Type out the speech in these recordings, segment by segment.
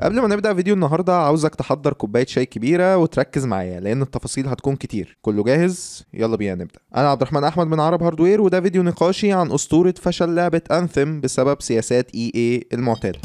قبل ما نبدا فيديو النهارده عاوزك تحضر كوبايه شاي كبيره وتركز معايا لان التفاصيل هتكون كتير كله جاهز يلا بينا نبدا انا عبد الرحمن احمد من عرب هاردوير وده فيديو نقاشي عن اسطوره فشل لعبه انثم بسبب سياسات اي e اي المعتاده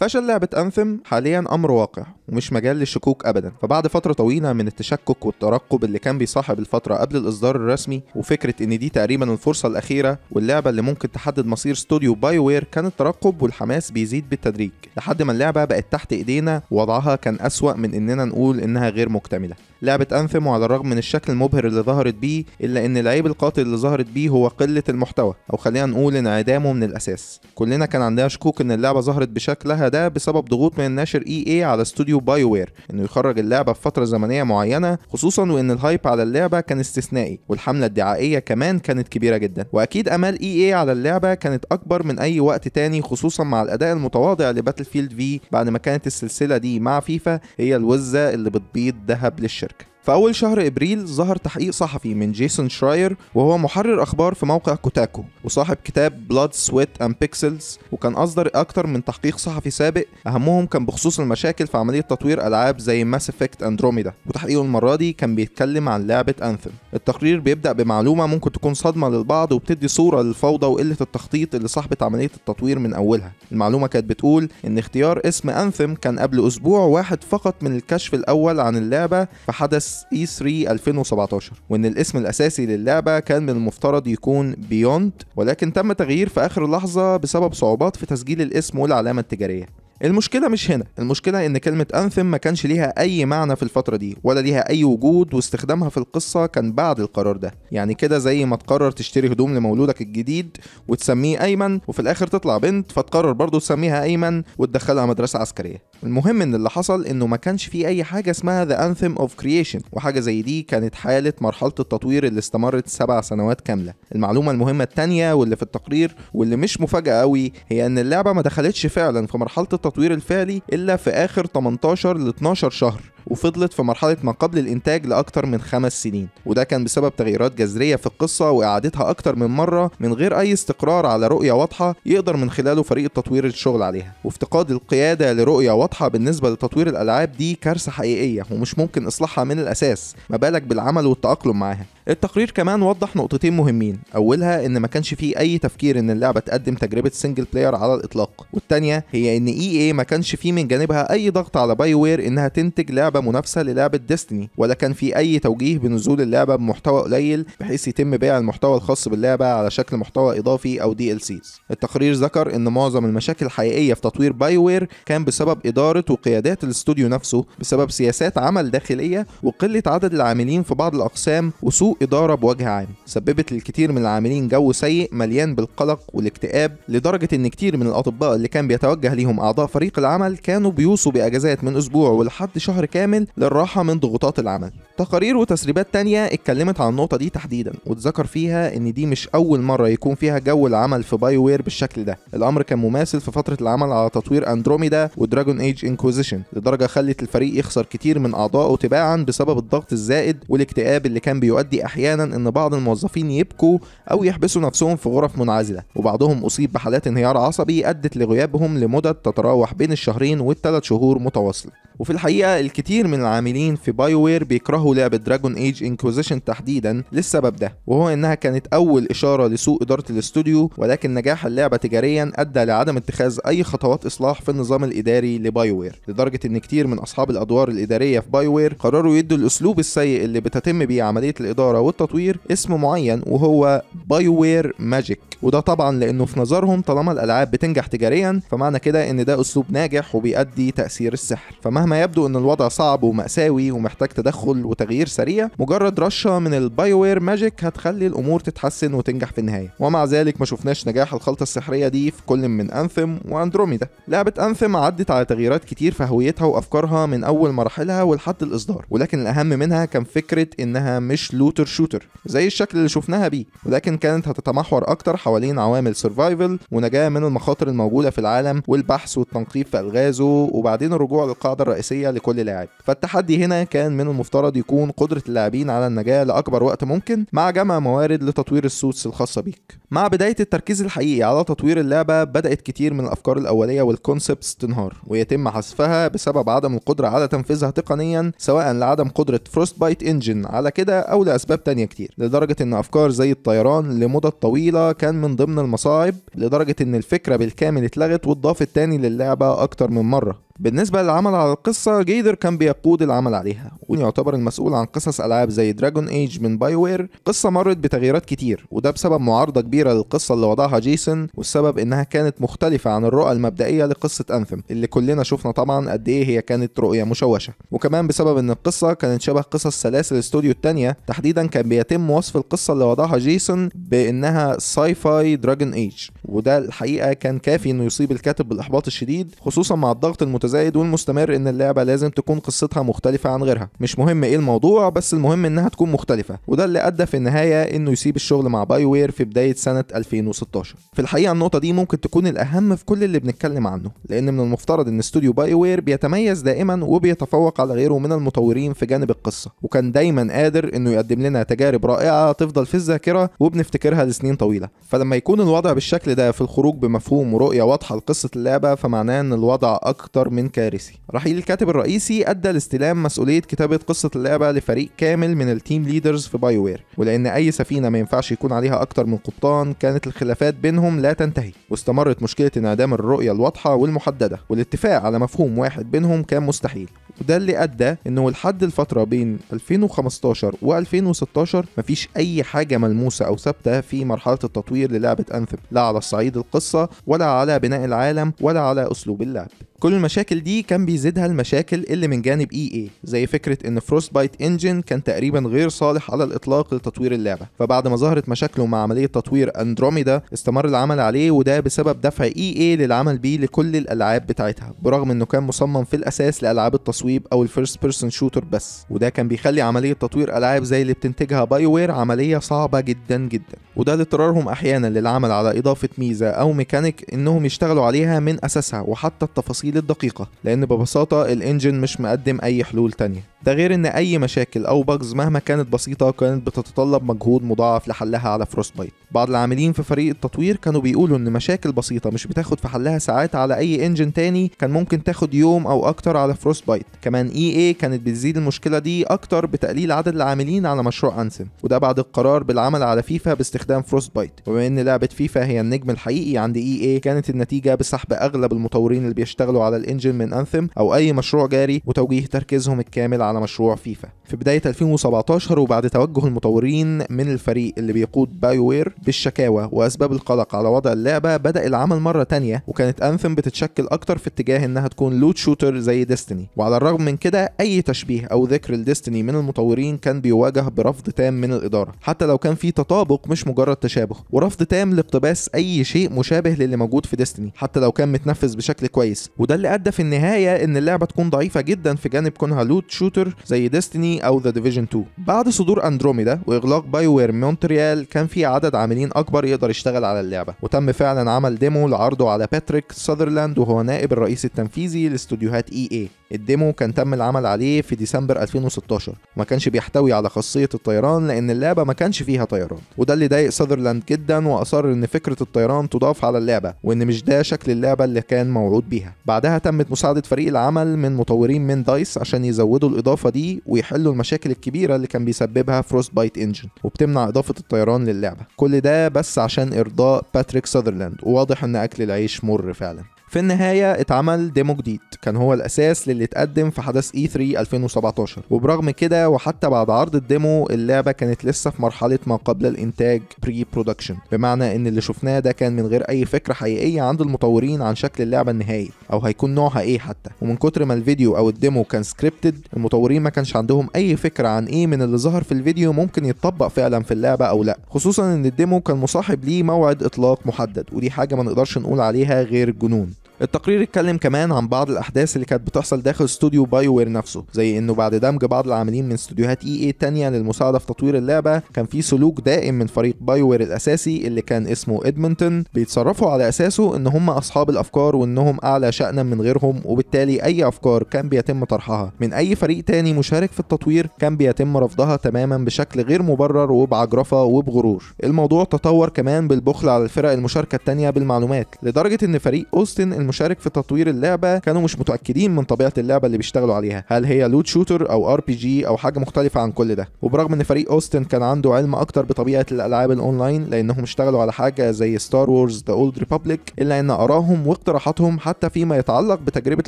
فشل لعبة أنثم حاليا أمر واقع ومش مجال للشكوك أبدا فبعد فترة طويلة من التشكك والترقب اللي كان بيصاحب الفترة قبل الإصدار الرسمي وفكرة إن دي تقريبا الفرصة الأخيرة واللعبة اللي ممكن تحدد مصير استوديو باي وير كان الترقب والحماس بيزيد بالتدريج لحد ما اللعبة بقت تحت إيدينا ووضعها كان أسوأ من إننا نقول إنها غير مكتملة لعبة أنثم وعلى الرغم من الشكل المبهر اللي ظهرت بيه إلا إن العيب القاتل اللي ظهرت بيه هو قلة المحتوى أو خلينا نقول انعدامه من الأساس كلنا كان عندنا شكوك إن اللعبة ظهرت بشكلها ده بسبب ضغوط من الناشر إي e إي على استوديو باي وير إنه يخرج اللعبة في فترة زمنية معينة خصوصا وإن الهايب على اللعبة كان استثنائي والحملة الدعائية كمان كانت كبيرة جدا وأكيد أمال إي e إي على اللعبة كانت أكبر من أي وقت تاني خصوصا مع الأداء المتواضع لباتل فيلد في بعد ما كانت السلسلة دي مع فيفا هي الوزة اللي بتبيض ذهب للشركة في أول شهر إبريل ظهر تحقيق صحفي من جيسون شراير وهو محرر أخبار في موقع كوتاكو وصاحب كتاب بلاد سويت أند بيكسلز وكان أصدر اكثر من تحقيق صحفي سابق أهمهم كان بخصوص المشاكل في عملية تطوير ألعاب زي ماس افكت أندروميدا وتحقيقه المرة دي كان بيتكلم عن لعبة أنثم التقرير بيبدأ بمعلومة ممكن تكون صدمة للبعض وبتدي صورة للفوضى وقلة التخطيط اللي صاحبت عملية التطوير من أولها المعلومة كانت بتقول إن اختيار اسم أنثم كان قبل أسبوع واحد فقط من الكشف الأول عن اللعبة حدث e اي 3 2017 وان الاسم الاساسي للعبه كان من المفترض يكون بيوند ولكن تم تغيير في اخر لحظه بسبب صعوبات في تسجيل الاسم والعلامه التجاريه المشكلة مش هنا المشكلة ان كلمة انثم ما كانش ليها اي معنى في الفترة دي ولا ليها اي وجود واستخدامها في القصة كان بعد القرار ده يعني كده زي ما تقرر تشتري هدوم لمولودك الجديد وتسميه ايمن وفي الاخر تطلع بنت فتقرر برضه تسميها ايمن وتدخلها مدرسة عسكرية المهم ان اللي حصل انه ما كانش في اي حاجة اسمها ذا انثم اوف كرييشن وحاجة زي دي كانت حالة مرحلة التطوير اللي استمرت سبع سنوات كاملة المعلومة المهمة التانية واللي في التقرير واللي مش مفاجأة قوي هي ان اللعبة ما دخلتش فعلا في مرحلة التطوير التطوير الفعلي إلا في آخر 18 ل 12 شهر وفضلت في مرحلة ما قبل الإنتاج لأكتر من خمس سنين وده كان بسبب تغييرات جذرية في القصة وإعادتها أكتر من مرة من غير أي استقرار على رؤية واضحة يقدر من خلاله فريق التطوير الشغل عليها وافتقاد القيادة لرؤية واضحة بالنسبة لتطوير الألعاب دي كارثة حقيقية ومش ممكن إصلاحها من الأساس ما بالك بالعمل والتأقلم معاها التقرير كمان وضح نقطتين مهمين اولها ان ما كانش فيه اي تفكير ان اللعبه تقدم تجربه سنجل بلاير على الاطلاق والتانيه هي ان اي اي ما كانش فيه من جانبها اي ضغط على باي وير انها تنتج لعبه لعبة منافسة للعبة ديستني ولا كان في أي توجيه بنزول اللعبة بمحتوى قليل بحيث يتم بيع المحتوى الخاص باللعبة على شكل محتوى إضافي أو دي ال سيز التقرير ذكر إن معظم المشاكل الحقيقية في تطوير بايوير كان بسبب إدارة وقيادات الاستوديو نفسه بسبب سياسات عمل داخلية وقلة عدد العاملين في بعض الأقسام وسوء إدارة بوجه عام سببت للكثير من العاملين جو سيء مليان بالقلق والاكتئاب لدرجة إن كتير من الأطباء اللي كان بيتوجه ليهم أعضاء فريق العمل كانوا بيوصوا بأجازات من أسبوع ولحد شهر كامل كامل للراحة من ضغوطات العمل تقارير وتسريبات تانية اتكلمت عن النقطة دي تحديدا واتذكر فيها ان دي مش اول مرة يكون فيها جو العمل في باي وير بالشكل ده الامر كان مماثل في فترة العمل على تطوير اندروميدا ودراجون ايج انكوزيشن لدرجة خلت الفريق يخسر كتير من اعضائه تباعا بسبب الضغط الزائد والاكتئاب اللي كان بيؤدي احيانا ان بعض الموظفين يبكوا او يحبسوا نفسهم في غرف منعزلة وبعضهم اصيب بحالات انهيار عصبي ادت لغيابهم لمدة تتراوح بين الشهرين والثلاث شهور متواصلة وفي الحقيقة الكتير كتير من العاملين في باي وير بيكرهوا لعبة دراجون ايج انكوزيشن تحديدا للسبب ده وهو انها كانت اول اشارة لسوء ادارة الاستوديو ولكن نجاح اللعبة تجاريا ادى لعدم اتخاذ اي خطوات اصلاح في النظام الاداري لباي وير لدرجة ان كتير من اصحاب الادوار الادارية في باي وير قرروا يدوا الاسلوب السيء اللي بتتم بيه عملية الادارة والتطوير اسم معين وهو باي وير ماجيك وده طبعا لانه في نظرهم طالما الالعاب بتنجح تجاريا فمعنى كده ان ده اسلوب ناجح وبيؤدي تاثير السحر فمهما يبدو ان الوضع صعب وماساوي ومحتاج تدخل وتغيير سريع مجرد رشه من البايوير ماجيك هتخلي الامور تتحسن وتنجح في النهايه ومع ذلك ما شفناش نجاح الخلطه السحريه دي في كل من انثم واندروميدا لعبه انثم عدت على تغييرات كتير في هويتها وافكارها من اول مراحلها ولحد الاصدار ولكن الاهم منها كان فكره انها مش لوتر شوتر زي الشكل اللي شفناها بيه ولكن كانت هتتمحور اكتر حوالين عوامل سرفايفل ونجاة من المخاطر الموجودة في العالم والبحث والتنقيب في ألغازه وبعدين الرجوع للقاعدة الرئيسية لكل لاعب فالتحدي هنا كان من المفترض يكون قدرة اللاعبين على النجاة لأكبر وقت ممكن مع جمع موارد لتطوير السوتس الخاصة بيك مع بداية التركيز الحقيقي على تطوير اللعبة بدأت كتير من الأفكار الأولية والكونسبتس تنهار ويتم حذفها بسبب عدم القدرة على تنفيذها تقنيا سواء لعدم قدرة فروست بايت انجن على كده أو لأسباب تانية كتير لدرجة إن أفكار زي الطيران لمدة طويلة كان من ضمن المصاعب لدرجة إن الفكرة بالكامل اتلغت واتضافت تاني للعبة أكتر من مرة بالنسبة للعمل على القصة جيدر كان بيقود العمل عليها ويعتبر المسؤول عن قصص ألعاب زي دراجون ايج من باي وير قصة مرت بتغييرات كتير وده بسبب معارضة كبيرة للقصة اللي وضعها جيسون والسبب إنها كانت مختلفة عن الرؤى المبدئية لقصة أنثم اللي كلنا شفنا طبعا قد إيه هي كانت رؤية مشوشة وكمان بسبب إن القصة كانت شبه قصص سلاسل استوديو التانية تحديدا كان بيتم وصف القصة اللي وضعها جيسون بإنها ساي فاي دراجون ايج وده الحقيقه كان كافي انه يصيب الكاتب بالاحباط الشديد خصوصا مع الضغط المتزايد والمستمر ان اللعبه لازم تكون قصتها مختلفه عن غيرها مش مهم ايه الموضوع بس المهم انها تكون مختلفه وده اللي ادى في النهايه انه يسيب الشغل مع باي وير في بدايه سنه 2016 في الحقيقه النقطه دي ممكن تكون الاهم في كل اللي بنتكلم عنه لان من المفترض ان استوديو باي وير بيتميز دائما وبيتفوق على غيره من المطورين في جانب القصه وكان دايما قادر انه يقدم لنا تجارب رائعه تفضل في الذاكره وبنفتكرها لسنين طويله فلما يكون الوضع بالشكل جامدة في الخروج بمفهوم ورؤية واضحة لقصة اللعبة فمعناه إن الوضع أكتر من كارثي. رحيل الكاتب الرئيسي أدى لاستلام مسؤولية كتابة قصة اللعبة لفريق كامل من التيم ليدرز في باي وير، ولأن أي سفينة ما ينفعش يكون عليها أكتر من قبطان كانت الخلافات بينهم لا تنتهي، واستمرت مشكلة انعدام الرؤية الواضحة والمحددة، والاتفاق على مفهوم واحد بينهم كان مستحيل، وده اللي ادى انه لحد الفتره بين 2015 و2016 مفيش اي حاجه ملموسه او ثابته في مرحله التطوير للعبه انثم لا على الصعيد القصه ولا على بناء العالم ولا على اسلوب اللعب كل المشاكل دي كان بيزيدها المشاكل اللي من جانب اي اي زي فكره ان فروست بايت انجن كان تقريبا غير صالح على الاطلاق لتطوير اللعبه فبعد ما ظهرت مشاكله مع عمليه تطوير اندروميدا استمر العمل عليه وده بسبب دفع اي اي للعمل بيه لكل الالعاب بتاعتها برغم انه كان مصمم في الاساس لالعاب التصويب او الفيرست بيرسون شوتر بس وده كان بيخلي عمليه تطوير العاب زي اللي بتنتجها باي وير عمليه صعبه جدا جدا وده لاضطرارهم احيانا للعمل على اضافه ميزه او ميكانيك انهم يشتغلوا عليها من اساسها وحتى التفاصيل للدقيقة لأن ببساطة الإنجن مش مقدم أي حلول تانية ده غير ان اي مشاكل او باجز مهما كانت بسيطه كانت بتتطلب مجهود مضاعف لحلها على فروست بايت بعض العاملين في فريق التطوير كانوا بيقولوا ان مشاكل بسيطه مش بتاخد في حلها ساعات على اي انجن تاني كان ممكن تاخد يوم او اكتر على فروست بايت كمان اي e اي كانت بتزيد المشكله دي اكتر بتقليل عدد العاملين على مشروع انسن وده بعد القرار بالعمل على فيفا باستخدام فروست بايت وبما ان لعبه فيفا هي النجم الحقيقي عند اي e اي كانت النتيجه بسحب اغلب المطورين اللي بيشتغلوا على الانجن من انثم او اي مشروع جاري وتوجيه تركيزهم الكامل على مشروع فيفا في بداية 2017 وبعد توجه المطورين من الفريق اللي بيقود بايوير بالشكاوى وأسباب القلق على وضع اللعبة بدأ العمل مرة تانية وكانت أنثم بتتشكل أكتر في اتجاه إنها تكون لوت شوتر زي ديستني وعلى الرغم من كده أي تشبيه أو ذكر لديستني من المطورين كان بيواجه برفض تام من الإدارة حتى لو كان في تطابق مش مجرد تشابه ورفض تام لاقتباس أي شيء مشابه للي موجود في ديستني حتى لو كان متنفذ بشكل كويس وده اللي أدى في النهاية إن اللعبة تكون ضعيفة جدا في جانب كونها لوت شوتر شوتر زي ديستني او ذا ديفيجن 2 بعد صدور اندروميدا واغلاق بايو وير مونتريال كان في عدد عاملين اكبر يقدر يشتغل على اللعبه وتم فعلا عمل ديمو لعرضه على باتريك ساذرلاند وهو نائب الرئيس التنفيذي لاستوديوهات اي e اي الديمو كان تم العمل عليه في ديسمبر 2016 وما كانش بيحتوي على خاصيه الطيران لان اللعبه ما كانش فيها طيران وده اللي ضايق ساذرلاند جدا واصر ان فكره الطيران تضاف على اللعبه وان مش ده شكل اللعبه اللي كان موعود بيها بعدها تمت مساعده فريق العمل من مطورين من دايس عشان يزودوا الإضاءة الإضافة دي ويحلوا المشاكل الكبيرة اللي كان بيسببها فروست بايت انجن وبتمنع إضافة الطيران للعبة كل ده بس عشان إرضاء باتريك ساذرلاند وواضح إن أكل العيش مر فعلا في النهاية اتعمل ديمو جديد كان هو الأساس للي اتقدم في حدث E3 2017 وبرغم كده وحتى بعد عرض الديمو اللعبة كانت لسه في مرحلة ما قبل الإنتاج بري برودكشن بمعنى إن اللي شفناه ده كان من غير أي فكرة حقيقية عند المطورين عن شكل اللعبة النهائي أو هيكون نوعها إيه حتى ومن كتر ما الفيديو أو الديمو كان سكريبتد المطورين ما كانش عندهم أي فكرة عن إيه من اللي ظهر في الفيديو ممكن يتطبق فعلا في اللعبة أو لأ خصوصا إن الديمو كان مصاحب ليه موعد إطلاق محدد ودي حاجة ما نقدرش نقول عليها غير جنون التقرير اتكلم كمان عن بعض الاحداث اللي كانت بتحصل داخل استوديو باي وير نفسه زي انه بعد دمج بعض العاملين من استوديوهات اي e اي تانية للمساعدة في تطوير اللعبة كان في سلوك دائم من فريق باي وير الاساسي اللي كان اسمه ادمنتون بيتصرفوا على اساسه ان هم اصحاب الافكار وانهم اعلى شأنا من غيرهم وبالتالي اي افكار كان بيتم طرحها من اي فريق تاني مشارك في التطوير كان بيتم رفضها تماما بشكل غير مبرر وبعجرفة وبغرور الموضوع تطور كمان بالبخل على الفرق المشاركة التانية بالمعلومات لدرجة ان فريق اوستن المشارك في تطوير اللعبه كانوا مش متاكدين من طبيعه اللعبه اللي بيشتغلوا عليها هل هي لوت شوتر او ار بي جي او حاجه مختلفه عن كل ده وبرغم ان فريق اوستن كان عنده علم اكتر بطبيعه الالعاب الاونلاين لانهم اشتغلوا على حاجه زي ستار وورز ذا اولد ريبابليك الا ان ارائهم واقتراحاتهم حتى فيما يتعلق بتجربه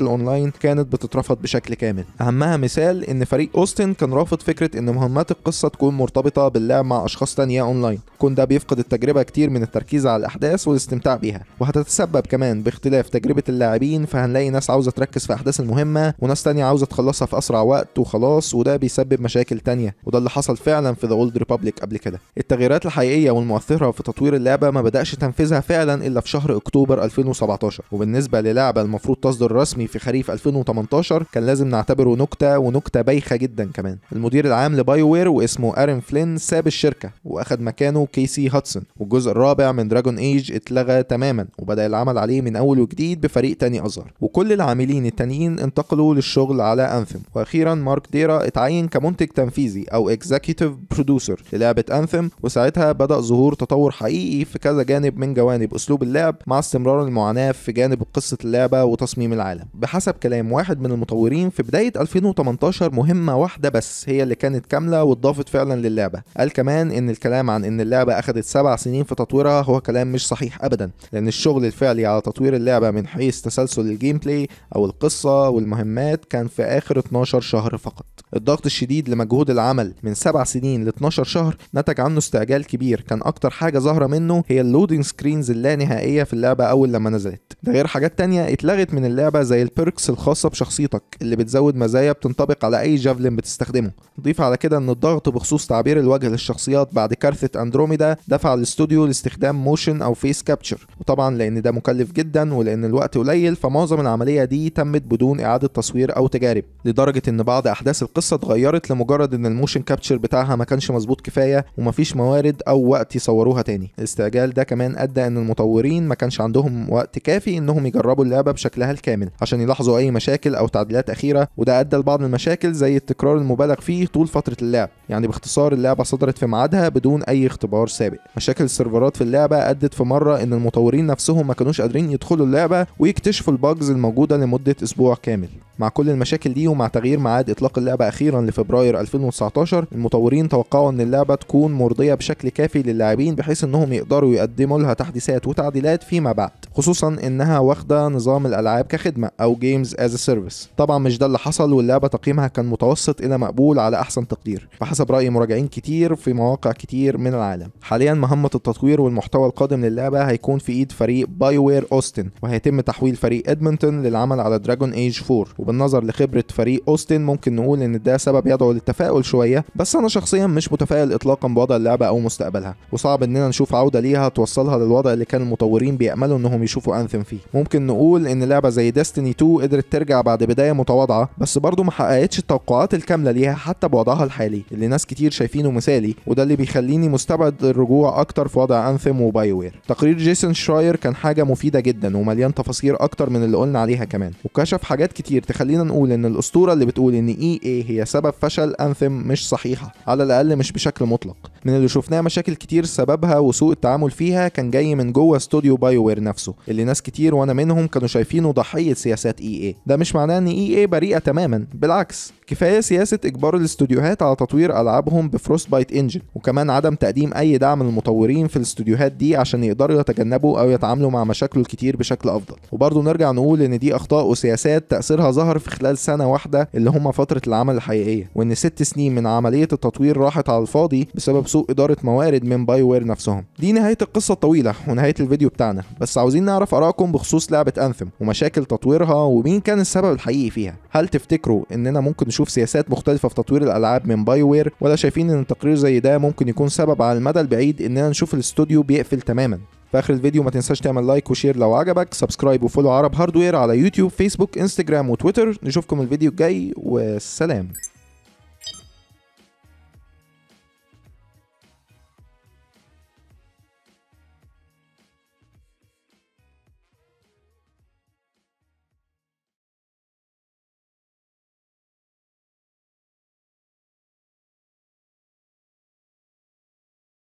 الاونلاين كانت بتترفض بشكل كامل اهمها مثال ان فريق اوستن كان رافض فكره ان مهمات القصه تكون مرتبطه باللعب مع اشخاص تانية اونلاين كون ده بيفقد التجربه كتير من التركيز على الاحداث والاستمتاع بيها وهتتسبب كمان باختلاف تجربه تجربه اللاعبين فهنلاقي ناس عاوزه تركز في الاحداث المهمه وناس تانية عاوزه تخلصها في اسرع وقت وخلاص وده بيسبب مشاكل تانية وده اللي حصل فعلا في ذا اولد ريبابليك قبل كده التغييرات الحقيقيه والمؤثره في تطوير اللعبه ما بداش تنفيذها فعلا الا في شهر اكتوبر 2017 وبالنسبه للعبه المفروض تصدر رسمي في خريف 2018 كان لازم نعتبره نكته ونكته بايخه جدا كمان المدير العام لباي وير واسمه ارن فلين ساب الشركه واخد مكانه كيسي هاتسون والجزء الرابع من دراجون ايج اتلغى تماما وبدا العمل عليه من اول وجديد بفريق تاني أصغر وكل العاملين التانيين انتقلوا للشغل على أنثم وأخيرا مارك ديرا اتعين كمنتج تنفيذي أو اكزيكتيف برودوسر للعبة أنثم وساعتها بدأ ظهور تطور حقيقي في كذا جانب من جوانب أسلوب اللعب مع استمرار المعاناة في جانب قصة اللعبة وتصميم العالم بحسب كلام واحد من المطورين في بداية 2018 مهمة واحدة بس هي اللي كانت كاملة واتضافت فعلا للعبة قال كمان إن الكلام عن إن اللعبة اخذت سبع سنين في تطويرها هو كلام مش صحيح أبدا لأن الشغل الفعلي على تطوير اللعبة من حيث تسلسل الجيم بلاي أو القصة والمهمات كان في آخر 12 شهر فقط الضغط الشديد لمجهود العمل من 7 سنين ل 12 شهر نتج عنه استعجال كبير كان أكتر حاجة ظاهرة منه هي اللودنج سكرينز اللانهائية في اللعبة أول لما نزلت ده غير حاجات تانية اتلغت من اللعبة زي البيركس الخاصة بشخصيتك اللي بتزود مزايا بتنطبق على أي جافلين بتستخدمه ضيف على كده أن الضغط بخصوص تعبير الوجه للشخصيات بعد كارثة أندروميدا دفع الاستوديو لاستخدام موشن أو فيس كابتشر وطبعا لأن ده مكلف جدا ولأن الوقت قليل فمعظم العملية دي تمت بدون إعادة تصوير أو تجارب لدرجة إن بعض أحداث القصة اتغيرت لمجرد إن الموشن كابتشر بتاعها ما كانش مظبوط كفاية ومفيش موارد أو وقت يصوروها تاني الاستعجال ده كمان أدى إن المطورين ما كانش عندهم وقت كافي إنهم يجربوا اللعبة بشكلها الكامل عشان يلاحظوا أي مشاكل أو تعديلات أخيرة وده أدى لبعض المشاكل زي التكرار المبالغ فيه طول فترة اللعب يعني باختصار اللعبة صدرت في ميعادها بدون أي اختبار سابق مشاكل السيرفرات في اللعبة أدت في مرة إن المطورين نفسهم ما كانوش قادرين يدخلوا اللعبة ويكتشفوا الباجز الموجودة لمدة أسبوع كامل مع كل المشاكل دي ومع تغيير ميعاد إطلاق اللعبة أخيرا لفبراير 2019 المطورين توقعوا إن اللعبة تكون مرضية بشكل كافي للاعبين بحيث إنهم يقدروا يقدموا لها تحديثات وتعديلات فيما بعد خصوصا إنها واخدة نظام الألعاب كخدمة أو جيمز از سيرفيس طبعا مش ده اللي حصل واللعبة تقييمها كان متوسط إلى مقبول على أحسن تقدير فحسب حسب رأي مراجعين كتير في مواقع كتير من العالم حاليا مهمة التطوير والمحتوى القادم للعبة هيكون في ايد فريق باي وير اوستن وهيتم تحويل فريق ادمونتون للعمل على دراجون ايج 4 وبالنظر لخبرة فريق اوستن ممكن نقول ان ده سبب يدعو للتفاؤل شوية بس انا شخصيا مش متفائل اطلاقا بوضع اللعبة او مستقبلها وصعب اننا نشوف عودة ليها توصلها للوضع اللي كان المطورين بيأملوا انهم يشوفوا انثم فيه ممكن نقول ان لعبة زي ديستني 2 قدرت ترجع بعد بداية متواضعة بس برضه ما حققتش التوقعات الكاملة ليها حتى بوضعها الحالي اللي ناس كتير شايفينه مثالي وده اللي بيخليني مستبعد الرجوع اكتر في وضع انثم وبايوير تقرير جيسون شراير كان حاجه مفيده جدا ومليان تفاصيل اكتر من اللي قلنا عليها كمان وكشف حاجات كتير تخلينا نقول ان الاسطوره اللي بتقول ان اي e اي هي سبب فشل انثم مش صحيحه على الاقل مش بشكل مطلق من اللي شفناه مشاكل كتير سببها وسوء التعامل فيها كان جاي من جوه استوديو وير نفسه اللي ناس كتير وانا منهم كانوا شايفينه ضحيه سياسات اي e اي ده مش معناه ان اي e اي بريئه تماما بالعكس كفايه سياسه اجبار الاستوديوهات على تطوير العابهم بفروست بايت انجن وكمان عدم تقديم اي دعم للمطورين في الاستوديوهات دي عشان يقدروا يتجنبوا او يتعاملوا مع مشاكله الكتير بشكل افضل وبرضه نرجع نقول ان دي اخطاء وسياسات تاثيرها ظهر في خلال سنه واحده اللي هم فتره العمل الحقيقيه وان ست سنين من عمليه التطوير راحت على الفاضي بسبب سوء إدارة موارد من باي وير نفسهم دي نهاية القصة الطويلة ونهاية الفيديو بتاعنا بس عاوزين نعرف آرائكم بخصوص لعبة أنثم ومشاكل تطويرها ومين كان السبب الحقيقي فيها هل تفتكروا إننا ممكن نشوف سياسات مختلفة في تطوير الألعاب من باي وير ولا شايفين إن تقرير زي ده ممكن يكون سبب على المدى البعيد إننا نشوف الاستوديو بيقفل تماما في اخر الفيديو ما تنساش تعمل لايك وشير لو عجبك سبسكرايب وفولو عرب هاردوير على يوتيوب فيسبوك انستجرام وتويتر نشوفكم الفيديو الجاي والسلام